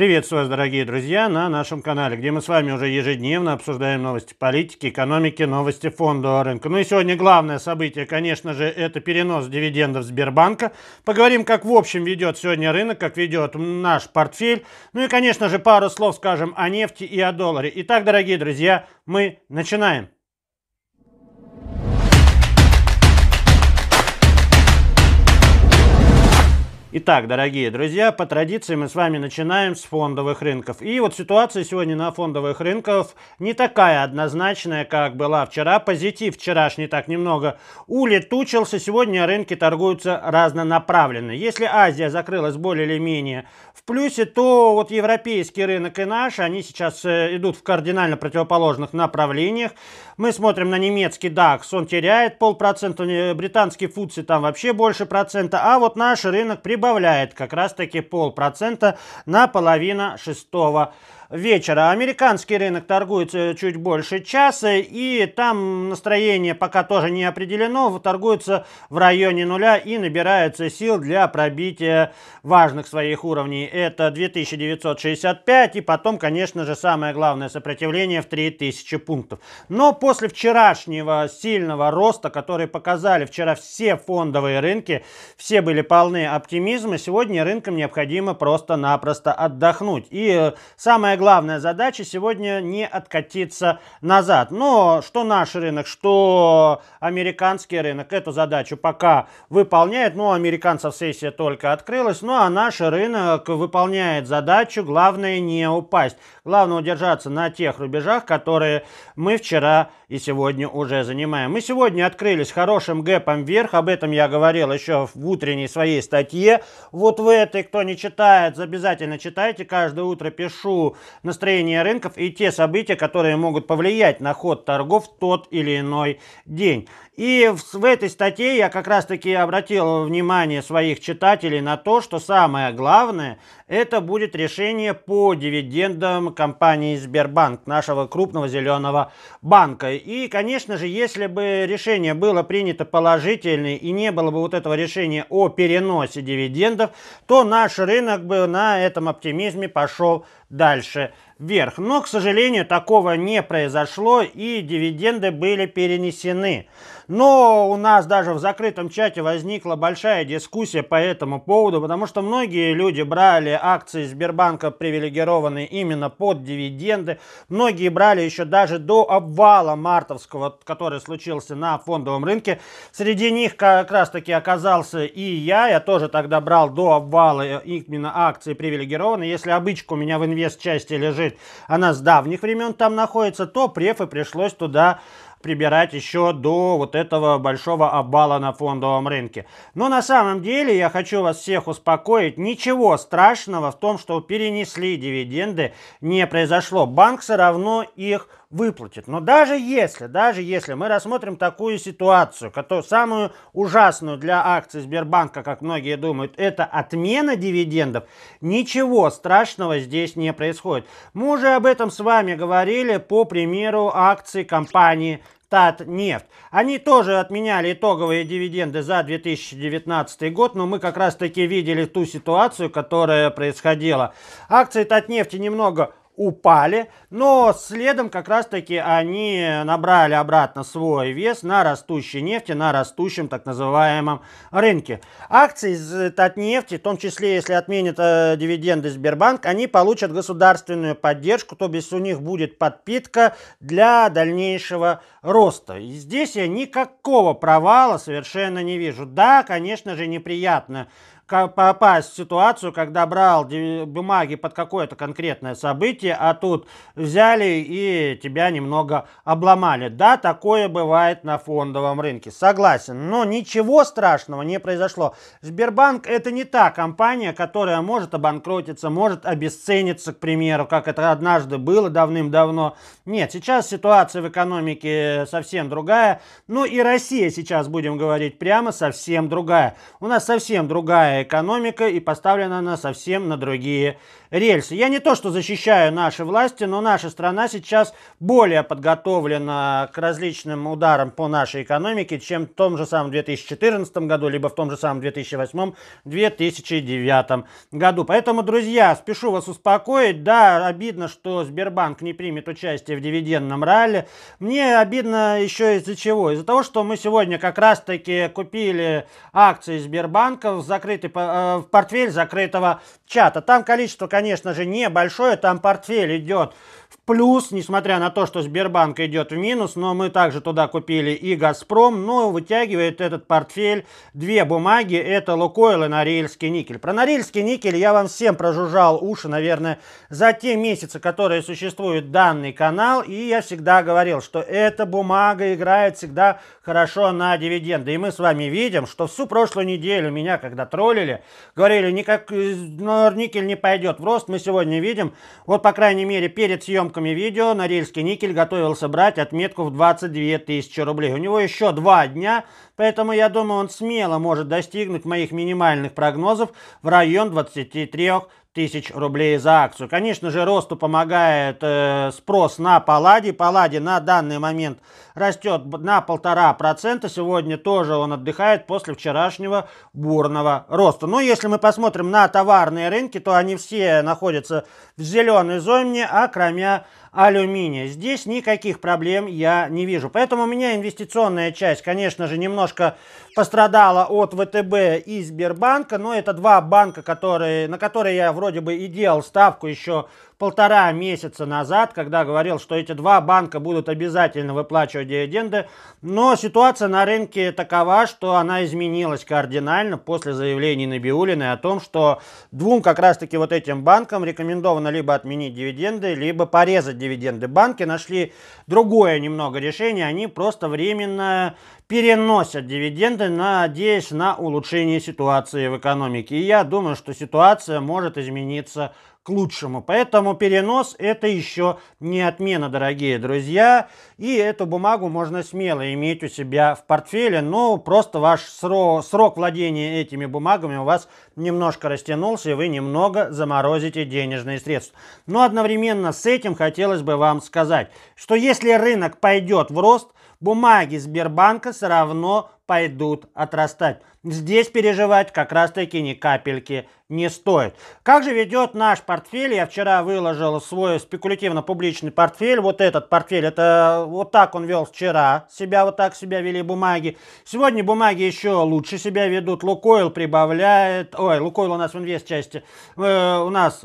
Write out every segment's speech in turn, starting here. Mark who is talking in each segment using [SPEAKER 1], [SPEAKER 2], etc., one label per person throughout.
[SPEAKER 1] Приветствую вас, дорогие друзья, на нашем канале, где мы с вами уже ежедневно обсуждаем новости политики, экономики, новости фондового рынка. Ну и сегодня главное событие, конечно же, это перенос дивидендов Сбербанка. Поговорим, как в общем ведет сегодня рынок, как ведет наш портфель. Ну и, конечно же, пару слов скажем о нефти и о долларе. Итак, дорогие друзья, мы начинаем. Итак, дорогие друзья, по традиции мы с вами начинаем с фондовых рынков. И вот ситуация сегодня на фондовых рынках не такая однозначная, как была вчера. Позитив вчерашний так немного улетучился. Сегодня рынки торгуются разнонаправленно. Если Азия закрылась более или менее в плюсе, то вот европейский рынок и наш, они сейчас э, идут в кардинально противоположных направлениях. Мы смотрим на немецкий DAX, он теряет полпроцента, британский фудси там вообще больше процента, а вот наш рынок при прибавляет как раз-таки полпроцента на половину шестого вечера. Американский рынок торгуется чуть больше часа, и там настроение пока тоже не определено, торгуется в районе нуля и набирается сил для пробития важных своих уровней. Это 2965 и потом, конечно же, самое главное сопротивление в 3000 пунктов. Но после вчерашнего сильного роста, который показали вчера все фондовые рынки, все были полны оптимизма, сегодня рынкам необходимо просто-напросто отдохнуть. И э, самое главная задача сегодня не откатиться назад. Но что наш рынок, что американский рынок эту задачу пока выполняет. Ну, американцев сессия только открылась. Ну, а наш рынок выполняет задачу, главное не упасть. Главное удержаться на тех рубежах, которые мы вчера и сегодня уже занимаем. Мы сегодня открылись хорошим гэпом вверх, об этом я говорил еще в утренней своей статье. Вот в этой, кто не читает, обязательно читайте, каждое утро пишу настроение рынков и те события, которые могут повлиять на ход торгов в тот или иной день. И в, в этой статье я как раз-таки обратил внимание своих читателей на то, что самое главное, это будет решение по дивидендам компании Сбербанк, нашего крупного зеленого банка. И, конечно же, если бы решение было принято положительное и не было бы вот этого решения о переносе дивидендов, то наш рынок бы на этом оптимизме пошел дальше вверх. Но, к сожалению, такого не произошло и дивиденды были перенесены. Но у нас даже в закрытом чате возникла большая дискуссия по этому поводу, потому что многие люди брали акции Сбербанка привилегированные именно под дивиденды. Многие брали еще даже до обвала мартовского, который случился на фондовом рынке. Среди них как раз таки оказался и я. Я тоже тогда брал до обвала именно акции привилегированные. Если обычка у меня в инвест-части лежит говорит, она с давних времен там находится, то префы пришлось туда прибирать еще до вот этого большого обвала на фондовом рынке. Но на самом деле я хочу вас всех успокоить, ничего страшного в том, что перенесли дивиденды, не произошло. Банк все равно их выплатит. Но даже если, даже если мы рассмотрим такую ситуацию, которую самую ужасную для акций Сбербанка, как многие думают, это отмена дивидендов, ничего страшного здесь не происходит. Мы уже об этом с вами говорили по примеру акций компании Татнефть. Они тоже отменяли итоговые дивиденды за 2019 год, но мы как раз таки видели ту ситуацию, которая происходила. Акции Татнефти немного упали, но следом как раз-таки они набрали обратно свой вес на растущей нефти, на растущем так называемом рынке. Акции э, от нефти, в том числе, если отменят э, дивиденды Сбербанк, они получат государственную поддержку, то есть у них будет подпитка для дальнейшего роста. И здесь я никакого провала совершенно не вижу. Да, конечно же, неприятно попасть в ситуацию, когда брал бумаги под какое-то конкретное событие, а тут взяли и тебя немного обломали. Да, такое бывает на фондовом рынке, согласен. Но ничего страшного не произошло. Сбербанк это не та компания, которая может обанкротиться, может обесцениться, к примеру, как это однажды было давным-давно. Нет, сейчас ситуация в экономике совсем другая. Ну и Россия сейчас, будем говорить прямо, совсем другая. У нас совсем другая экономика и поставлена она совсем на другие рельсы. Я не то, что защищаю наши власти, но наша страна сейчас более подготовлена к различным ударам по нашей экономике, чем в том же самом 2014 году, либо в том же самом 2008-2009 году. Поэтому, друзья, спешу вас успокоить. Да, обидно, что Сбербанк не примет участие в дивидендном ралли. Мне обидно еще из-за чего? Из-за того, что мы сегодня как раз-таки купили акции Сбербанка в, закрытый, э, в портфель закрытого чата. Там количество, конечно, конечно же, небольшое, там портфель идет плюс, несмотря на то, что Сбербанк идет в минус, но мы также туда купили и Газпром, но вытягивает этот портфель две бумаги, это Лукойл и Норильский никель. Про Норильский никель я вам всем прожужжал уши, наверное, за те месяцы, которые существует данный канал, и я всегда говорил, что эта бумага играет всегда хорошо на дивиденды. И мы с вами видим, что всю прошлую неделю меня, когда троллили, говорили, никак э, Никель не пойдет в рост, мы сегодня видим, вот по крайней мере перед съемкой съемками видео Норильский никель готовился брать отметку в 22 тысячи рублей. У него еще два дня, поэтому я думаю, он смело может достигнуть моих минимальных прогнозов в район 23 тысяч рублей за акцию. Конечно же, росту помогает э, спрос на Паллади. Паллади на данный момент растет на полтора процента. Сегодня тоже он отдыхает после вчерашнего бурного роста. Но если мы посмотрим на товарные рынки, то они все находятся в зеленой зоне, а кроме алюминия. Здесь никаких проблем я не вижу. Поэтому у меня инвестиционная часть, конечно же, немножко пострадала от ВТБ и Сбербанка, но это два банка, которые, на которые я вроде бы и делал ставку еще полтора месяца назад, когда говорил, что эти два банка будут обязательно выплачивать дивиденды. Но ситуация на рынке такова, что она изменилась кардинально после заявлений Набиулиной о том, что двум как раз-таки вот этим банкам рекомендовано либо отменить дивиденды, либо порезать дивиденды. Банки нашли другое немного решение. Они просто временно переносят дивиденды, надеясь на улучшение ситуации в экономике. И я думаю, что ситуация может измениться лучшему. Поэтому перенос это еще не отмена, дорогие друзья. И эту бумагу можно смело иметь у себя в портфеле. Но просто ваш срок, срок владения этими бумагами у вас немножко растянулся, и вы немного заморозите денежные средства. Но одновременно с этим хотелось бы вам сказать, что если рынок пойдет в рост, бумаги Сбербанка все равно пойдут отрастать. Здесь переживать как раз-таки ни капельки не стоит. Как же ведет наш портфель? Я вчера выложил свой спекулятивно-публичный портфель. Вот этот портфель, это вот так он вел вчера. Себя вот так себя вели бумаги. Сегодня бумаги еще лучше себя ведут. Лукойл прибавляет. Ой, Лукойл у нас в инвест части. Э, у нас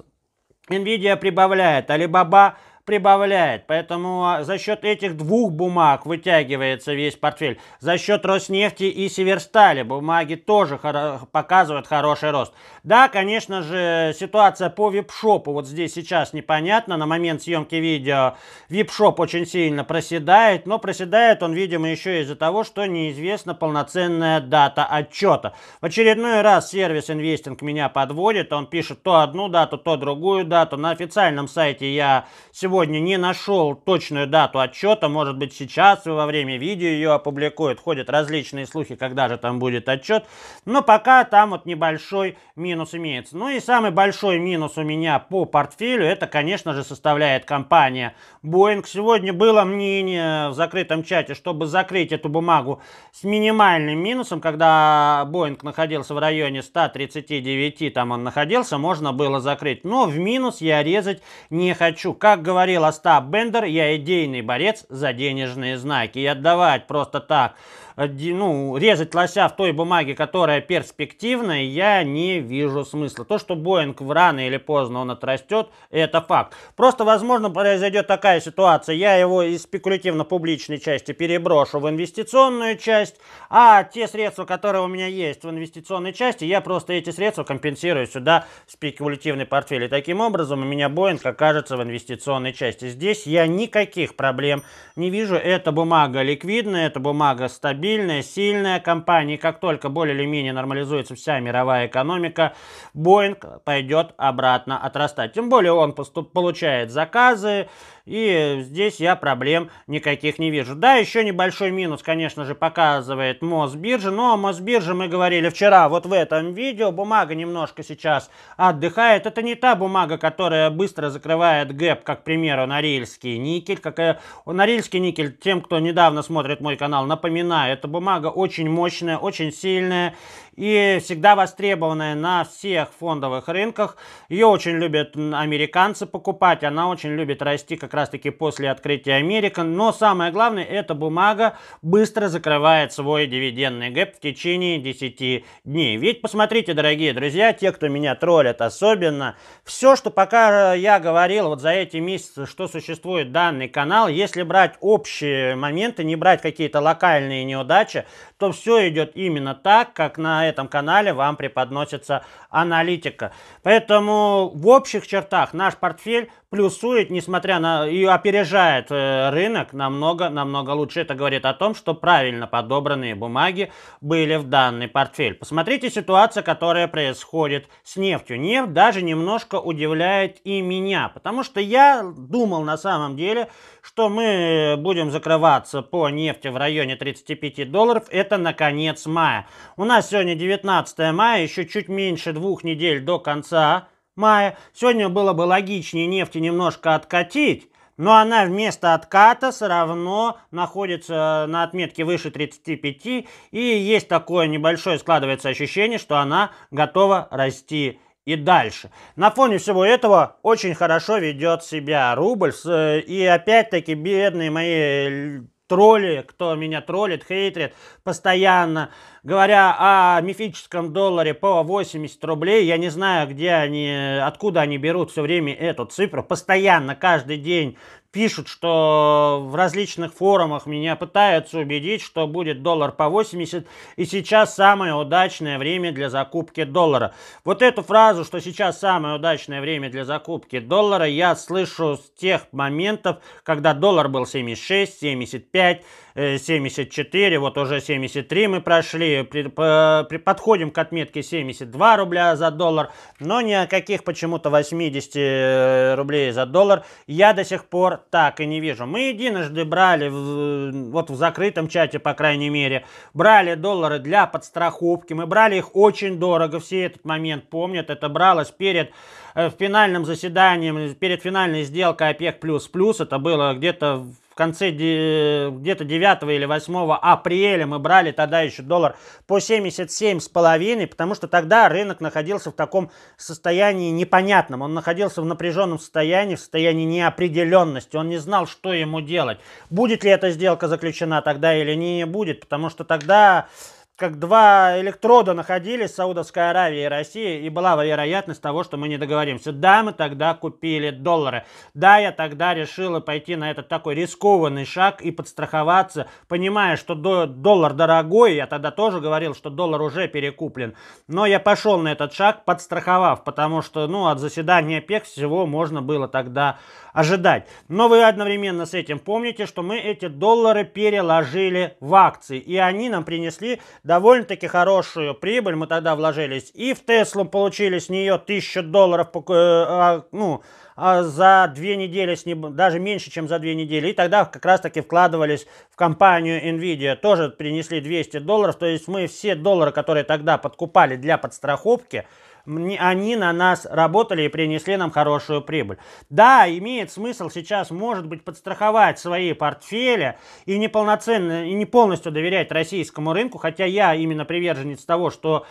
[SPEAKER 1] Nvidia прибавляет. Alibaba прибавляет. Поэтому а, за счет этих двух бумаг вытягивается весь портфель. За счет Роснефти и Северстали бумаги тоже хоро показывают хороший рост. Да, конечно же, ситуация по випшопу вот здесь сейчас непонятна. На момент съемки видео випшоп очень сильно проседает, но проседает он, видимо, еще из-за того, что неизвестна полноценная дата отчета. В очередной раз сервис инвестинг меня подводит. Он пишет то одну дату, то другую дату. На официальном сайте я сегодня сегодня не нашел точную дату отчета, может быть сейчас во время видео ее опубликуют, ходят различные слухи, когда же там будет отчет, но пока там вот небольшой минус имеется. Ну и самый большой минус у меня по портфелю, это, конечно же, составляет компания Boeing. Сегодня было мнение в закрытом чате, чтобы закрыть эту бумагу с минимальным минусом, когда Boeing находился в районе 139, там он находился, можно было закрыть, но в минус я резать не хочу. Как говорится, говорил Остап Бендер, я идейный борец за денежные знаки. И отдавать просто так ну, резать лося в той бумаге, которая перспективная, я не вижу смысла. То, что Боинг в рано или поздно он отрастет, это факт. Просто, возможно, произойдет такая ситуация. Я его из спекулятивно-публичной части переброшу в инвестиционную часть, а те средства, которые у меня есть в инвестиционной части, я просто эти средства компенсирую сюда в спекулятивный портфель. И таким образом у меня Боинг окажется в инвестиционной части. Здесь я никаких проблем не вижу. Эта бумага ликвидная, эта бумага стабильная стабильная, сильная компания. И как только более или менее нормализуется вся мировая экономика, Boeing пойдет обратно отрастать. Тем более он получает заказы, и здесь я проблем никаких не вижу. Да, еще небольшой минус, конечно же, показывает Мосбиржа, но о Мосбирже мы говорили вчера вот в этом видео. Бумага немножко сейчас отдыхает. Это не та бумага, которая быстро закрывает гэп, как, к примеру, Норильский никель. Как, э, Норильский никель, тем, кто недавно смотрит мой канал, напоминаю, эта бумага очень мощная, очень сильная и всегда востребованная на всех фондовых рынках. Ее очень любят американцы покупать, она очень любит расти как раз таки после открытия Америка, Но самое главное, эта бумага быстро закрывает свой дивидендный гэп в течение 10 дней. Ведь посмотрите, дорогие друзья, те, кто меня троллят особенно, все, что пока я говорил вот за эти месяцы, что существует данный канал, если брать общие моменты, не брать какие-то локальные неудачи, то все идет именно так, как на этом канале вам преподносится аналитика. Поэтому в общих чертах наш портфель плюсует, несмотря на... и опережает э, рынок намного-намного лучше. Это говорит о том, что правильно подобранные бумаги были в данный портфель. Посмотрите ситуация, которая происходит с нефтью. Нефть даже немножко удивляет и меня, потому что я думал на самом деле, что мы будем закрываться по нефти в районе 35 долларов. Это на конец мая. У нас сегодня 19 мая, еще чуть меньше двух недель до конца мая. Сегодня было бы логичнее нефти немножко откатить, но она вместо отката все равно находится э, на отметке выше 35, и есть такое небольшое складывается ощущение, что она готова расти и дальше. На фоне всего этого очень хорошо ведет себя рубль, э, и опять-таки бедные мои э, тролли, кто меня троллит, хейтрит постоянно, говоря о мифическом долларе по 80 рублей. Я не знаю, где они, откуда они берут все время эту цифру. Постоянно, каждый день пишут, что в различных форумах меня пытаются убедить, что будет доллар по 80, и сейчас самое удачное время для закупки доллара. Вот эту фразу, что сейчас самое удачное время для закупки доллара, я слышу с тех моментов, когда доллар был 76, 75, 74, вот уже 73 мы прошли, при, по, при, подходим к отметке 72 рубля за доллар, но ни о каких почему-то 80 э, рублей за доллар я до сих пор так и не вижу. Мы единожды брали, в, вот в закрытом чате, по крайней мере, брали доллары для подстраховки, мы брали их очень дорого, все этот момент помнят, это бралось перед в э, финальном заседании, перед финальной сделкой ОПЕК++, плюс плюс это было где-то в конце где-то 9 или 8 апреля мы брали тогда еще доллар по 77,5, потому что тогда рынок находился в таком состоянии непонятном. Он находился в напряженном состоянии, в состоянии неопределенности. Он не знал, что ему делать. Будет ли эта сделка заключена тогда или не будет, потому что тогда как два электрода находились, Саудовская Аравия и Россия, и была вероятность того, что мы не договоримся. Да, мы тогда купили доллары. Да, я тогда решила пойти на этот такой рискованный шаг и подстраховаться, понимая, что доллар дорогой, я тогда тоже говорил, что доллар уже перекуплен. Но я пошел на этот шаг, подстраховав, потому что, ну, от заседания ОПЕК всего можно было тогда ожидать. Но вы одновременно с этим помните, что мы эти доллары переложили в акции, и они нам принесли довольно-таки хорошую прибыль. Мы тогда вложились и в Теслу, получили с нее 1000 долларов э, а, ну, а за две недели, даже меньше, чем за две недели. И тогда как раз-таки вкладывались в компанию Nvidia, тоже принесли 200 долларов. То есть мы все доллары, которые тогда подкупали для подстраховки, они на нас работали и принесли нам хорошую прибыль. Да, имеет смысл сейчас, может быть, подстраховать свои портфели и не полноценно и не полностью доверять российскому рынку, хотя я именно приверженец того, что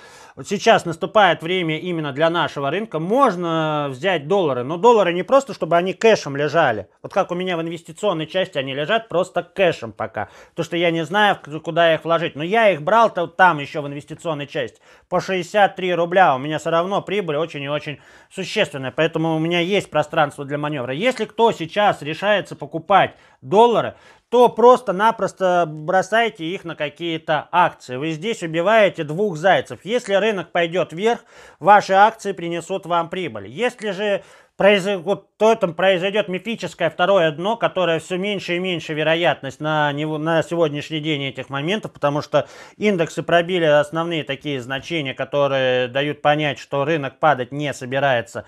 [SPEAKER 1] сейчас наступает время именно для нашего рынка, можно взять доллары, но доллары не просто, чтобы они кэшем лежали. Вот как у меня в инвестиционной части они лежат просто кэшем пока, то что я не знаю, куда их вложить. Но я их брал там еще в инвестиционной части по 63 рубля, у меня все равно прибыль очень и очень существенная. Поэтому у меня есть пространство для маневра. Если кто сейчас решается покупать доллары, то просто-напросто бросайте их на какие-то акции. Вы здесь убиваете двух зайцев. Если рынок пойдет вверх, ваши акции принесут вам прибыль. Если же произойдет то там произойдет мифическое второе дно, которое все меньше и меньше вероятность на, него, на сегодняшний день этих моментов, потому что индексы пробили основные такие значения, которые дают понять, что рынок падать не собирается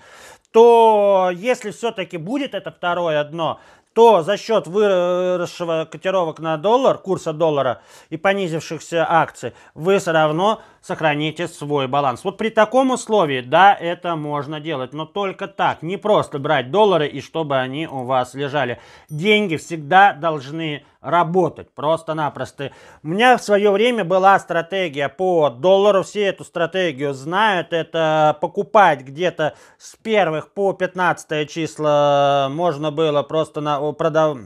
[SPEAKER 1] то если все-таки будет это второе дно, то за счет выросшего котировок на доллар, курса доллара и понизившихся акций, вы все равно сохраните свой баланс. Вот при таком условии, да, это можно делать, но только так. Не просто брать доллары и чтобы они у вас лежали. Деньги всегда должны работать, просто-напросто. У меня в свое время была стратегия по доллару, все эту стратегию знают, это покупать где-то с первых по 15 числа можно было просто на продав...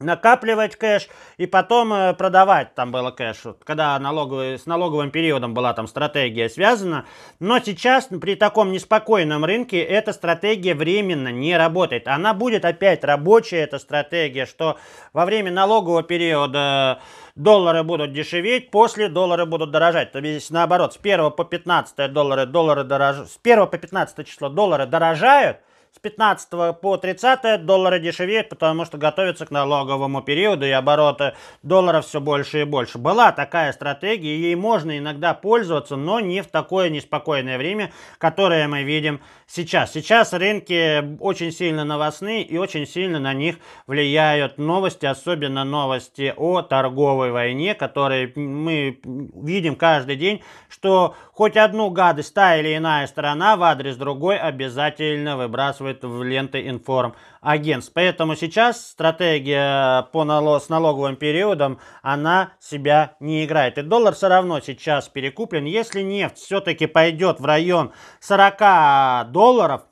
[SPEAKER 1] накапливать кэш и потом э, продавать там было кэш, вот, когда налоговый, с налоговым периодом была там стратегия связана. Но сейчас при таком неспокойном рынке эта стратегия временно не работает. Она будет опять рабочая, эта стратегия, что во время налогового периода э, доллары будут дешеветь, после доллары будут дорожать. То есть наоборот, с 1 по 15 доллары, доллары дорож... с 1 по 15 число доллары дорожают, с 15 по 30 доллары дешевеют, потому что готовятся к налоговому периоду и обороты долларов все больше и больше. Была такая стратегия, ей можно иногда пользоваться, но не в такое неспокойное время, которое мы видим сейчас. Сейчас рынки очень сильно новостные и очень сильно на них влияют новости, особенно новости о торговой войне, которые мы видим каждый день, что хоть одну гадость та или иная сторона в адрес другой обязательно выбрасывает в ленты информ агентств. Поэтому сейчас стратегия по налог, с налоговым периодом, она себя не играет. И доллар все равно сейчас перекуплен. Если нефть все-таки пойдет в район 40 долларов, долларов,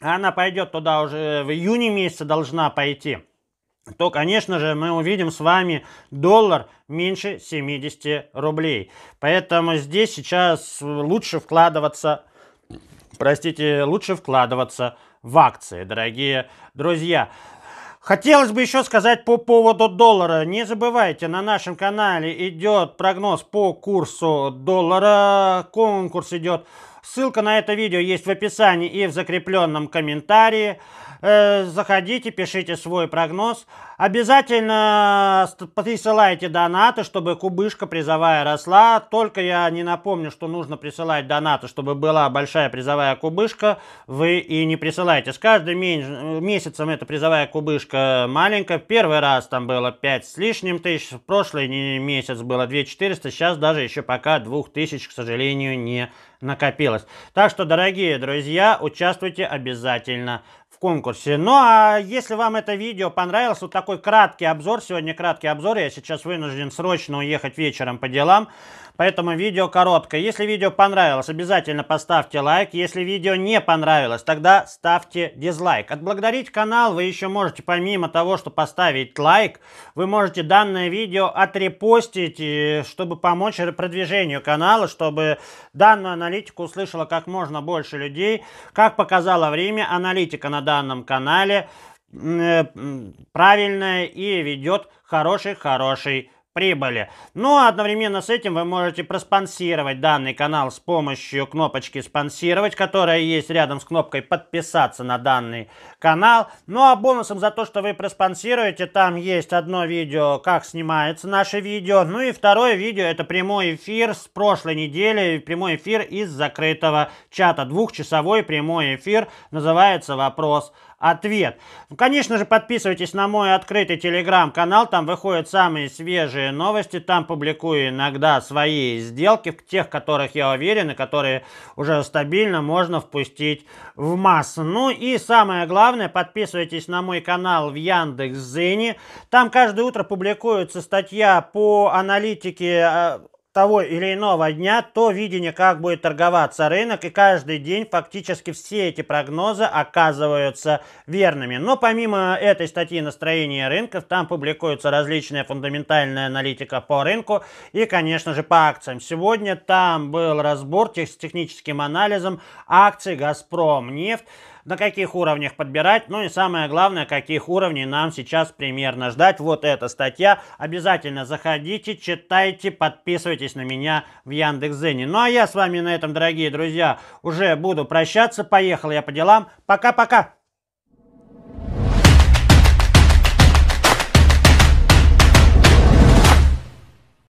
[SPEAKER 1] а она пойдет туда уже э, в июне месяце должна пойти, то, конечно же, мы увидим с вами доллар меньше 70 рублей. Поэтому здесь сейчас лучше вкладываться, простите, лучше вкладываться в акции, дорогие друзья. Хотелось бы еще сказать по поводу доллара. Не забывайте, на нашем канале идет прогноз по курсу доллара, конкурс идет Ссылка на это видео есть в описании и в закрепленном комментарии. Э, заходите, пишите свой прогноз. Обязательно присылайте донаты, чтобы кубышка призовая росла. Только я не напомню, что нужно присылать донаты, чтобы была большая призовая кубышка. Вы и не присылайте. С каждым месяцем эта призовая кубышка маленькая. Первый раз там было 5 с лишним тысяч. В прошлый месяц было 2400. Сейчас даже еще пока 2000, к сожалению, не накопилось. Так что, дорогие друзья, участвуйте обязательно в конкурсе. Ну а если вам это видео понравилось, вот такой краткий обзор, сегодня краткий обзор, я сейчас вынужден срочно уехать вечером по делам, поэтому видео короткое. Если видео понравилось, обязательно поставьте лайк. Если видео не понравилось, тогда ставьте дизлайк. Отблагодарить канал вы еще можете, помимо того, что поставить лайк, вы можете данное видео отрепостить, чтобы помочь продвижению канала, чтобы данную аналитику услышало как можно больше людей. Как показало время, аналитика на данном канале э, правильная и ведет хороший-хороший прибыли. Но одновременно с этим вы можете проспонсировать данный канал с помощью кнопочки «Спонсировать», которая есть рядом с кнопкой «Подписаться на данный канал». Ну а бонусом за то, что вы проспонсируете, там есть одно видео, как снимается наше видео. Ну и второе видео – это прямой эфир с прошлой недели, прямой эфир из закрытого чата. Двухчасовой прямой эфир называется «Вопрос ответ. Ну, конечно же, подписывайтесь на мой открытый телеграм-канал, там выходят самые свежие новости, там публикую иногда свои сделки, тех, которых я уверен, и которые уже стабильно можно впустить в массу. Ну и самое главное, подписывайтесь на мой канал в Яндекс.Зене, там каждое утро публикуется статья по аналитике а, того или иного дня то видение, как будет торговаться рынок, и каждый день фактически все эти прогнозы оказываются верными. Но помимо этой статьи настроения рынков, там публикуются различные фундаментальная аналитика по рынку и, конечно же, по акциям. Сегодня там был разбор с техническим анализом акций «Газпром» нефть на каких уровнях подбирать, ну и самое главное, каких уровней нам сейчас примерно ждать. Вот эта статья. Обязательно заходите, читайте, подписывайтесь на меня в Яндекс.Зене. Ну а я с вами на этом, дорогие друзья, уже буду прощаться. Поехал я по делам. Пока-пока!